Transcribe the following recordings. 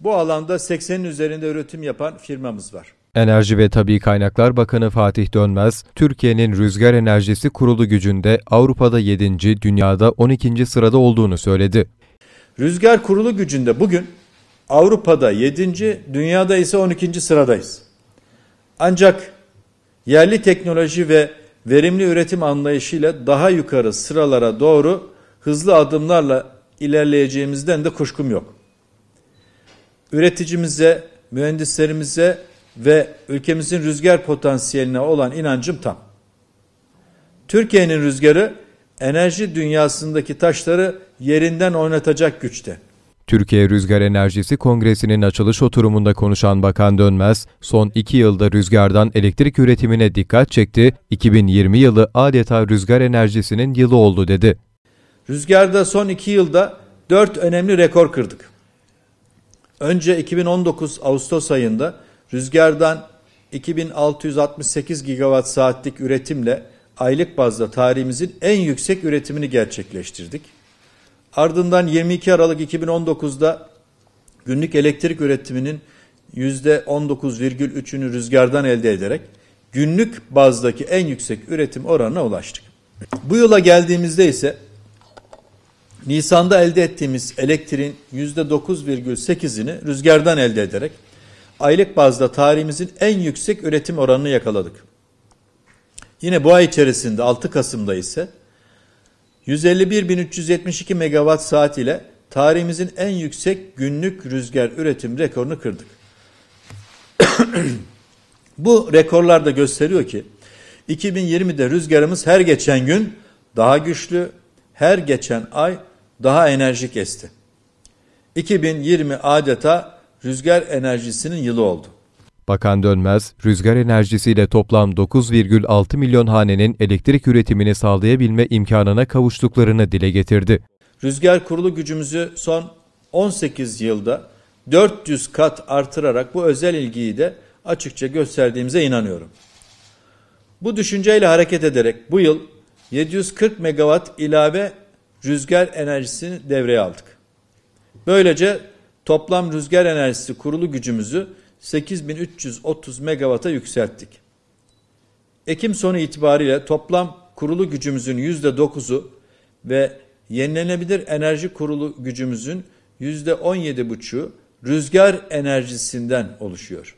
Bu alanda 80'in üzerinde üretim yapan firmamız var. Enerji ve Tabi Kaynaklar Bakanı Fatih Dönmez, Türkiye'nin rüzgar enerjisi kurulu gücünde Avrupa'da 7. dünyada 12. sırada olduğunu söyledi. Rüzgar kurulu gücünde bugün Avrupa'da 7. dünyada ise 12. sıradayız. Ancak yerli teknoloji ve verimli üretim anlayışıyla daha yukarı sıralara doğru hızlı adımlarla ilerleyeceğimizden de kuşkum yok üreticimize, mühendislerimize ve ülkemizin rüzgar potansiyeline olan inancım tam. Türkiye'nin rüzgarı enerji dünyasındaki taşları yerinden oynatacak güçte. Türkiye Rüzgar Enerjisi Kongresi'nin açılış oturumunda konuşan Bakan Dönmez, son iki yılda rüzgardan elektrik üretimine dikkat çekti, 2020 yılı adeta rüzgar enerjisinin yılı oldu dedi. Rüzgarda son iki yılda dört önemli rekor kırdık. Önce 2019 Ağustos ayında rüzgardan 2668 gigawatt saatlik üretimle aylık bazda tarihimizin en yüksek üretimini gerçekleştirdik. Ardından 22 Aralık 2019'da günlük elektrik üretiminin %19,3'ünü rüzgardan elde ederek günlük bazdaki en yüksek üretim oranına ulaştık. Bu yıla geldiğimizde ise Nisan'da elde ettiğimiz elektriğin yüzde %9,8'ini rüzgardan elde ederek aylık bazda tarihimizin en yüksek üretim oranını yakaladık. Yine bu ay içerisinde 6 Kasım'da ise 151.372 megawatt saat ile tarihimizin en yüksek günlük rüzgar üretim rekorunu kırdık. bu rekorlar da gösteriyor ki 2020'de rüzgarımız her geçen gün daha güçlü, her geçen ay daha enerjik esti. 2020 adeta rüzgar enerjisinin yılı oldu. Bakan Dönmez, rüzgar enerjisiyle toplam 9,6 milyon hanenin elektrik üretimini sağlayabilme imkanına kavuştuklarını dile getirdi. Rüzgar kurulu gücümüzü son 18 yılda 400 kat artırarak bu özel ilgiyi de açıkça gösterdiğimize inanıyorum. Bu düşünceyle hareket ederek bu yıl 740 megawatt ilave rüzgar enerjisini devreye aldık. Böylece toplam rüzgar enerjisi kurulu gücümüzü 8330 megawata yükselttik. Ekim sonu itibariyle toplam kurulu gücümüzün %9'u ve yenilenebilir enerji kurulu gücümüzün %17,5'u rüzgar enerjisinden oluşuyor.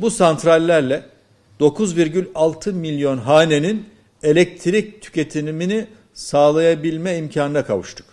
Bu santrallerle 9,6 milyon hanenin elektrik tüketimini sağlayabilme imkanına kavuştuk.